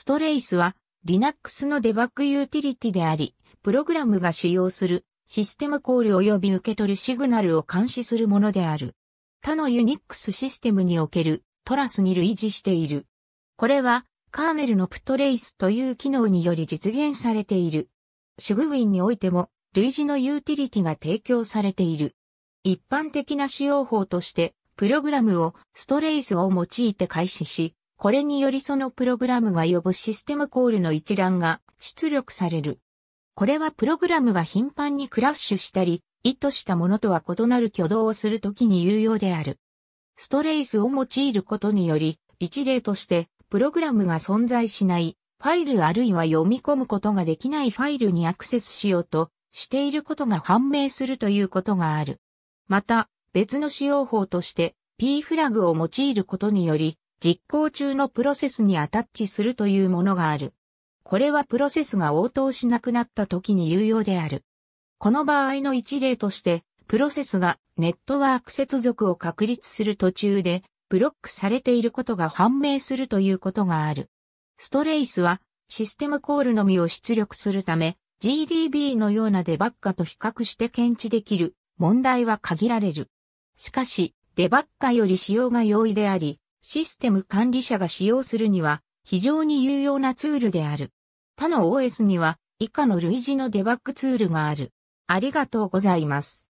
ストレイスは Linux のデバッグユーティリティであり、プログラムが使用するシステムコール及び受け取るシグナルを監視するものである。他の Unix システムにおけるトラスに類似している。これはカーネルのプトレイスという機能により実現されている。シグウィンにおいても類似のユーティリティが提供されている。一般的な使用法として、プログラムをストレイスを用いて開始し、これによりそのプログラムが呼ぶシステムコールの一覧が出力される。これはプログラムが頻繁にクラッシュしたり、意図したものとは異なる挙動をするときに有用である。ストレイスを用いることにより、一例として、プログラムが存在しない、ファイルあるいは読み込むことができないファイルにアクセスしようとしていることが判明するということがある。また、別の使用法として P フラグを用いることにより、実行中のプロセスにアタッチするというものがある。これはプロセスが応答しなくなった時に有用である。この場合の一例として、プロセスがネットワーク接続を確立する途中でブロックされていることが判明するということがある。ストレイスはシステムコールのみを出力するため GDB のようなデバッカと比較して検知できる問題は限られる。しかし、デバッカより使用が容易であり、システム管理者が使用するには非常に有用なツールである。他の OS には以下の類似のデバッグツールがある。ありがとうございます。